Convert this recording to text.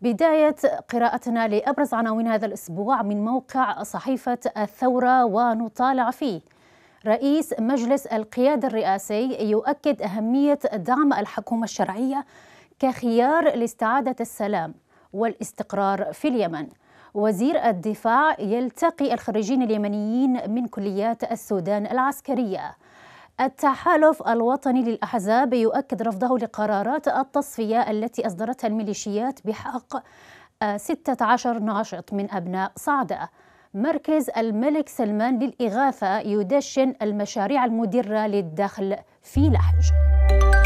بداية قراءتنا لأبرز عناوين هذا الأسبوع من موقع صحيفة الثورة ونطالع فيه رئيس مجلس القيادة الرئاسي يؤكد أهمية دعم الحكومة الشرعية كخيار لاستعادة السلام والاستقرار في اليمن وزير الدفاع يلتقي الخريجين اليمنيين من كليات السودان العسكريه التحالف الوطني للأحزاب يؤكد رفضه لقرارات التصفية التي أصدرتها الميليشيات بحق 16 آه، ناشط من أبناء صعدة مركز الملك سلمان للإغاثة يدشن المشاريع المدرة للدخل في لحج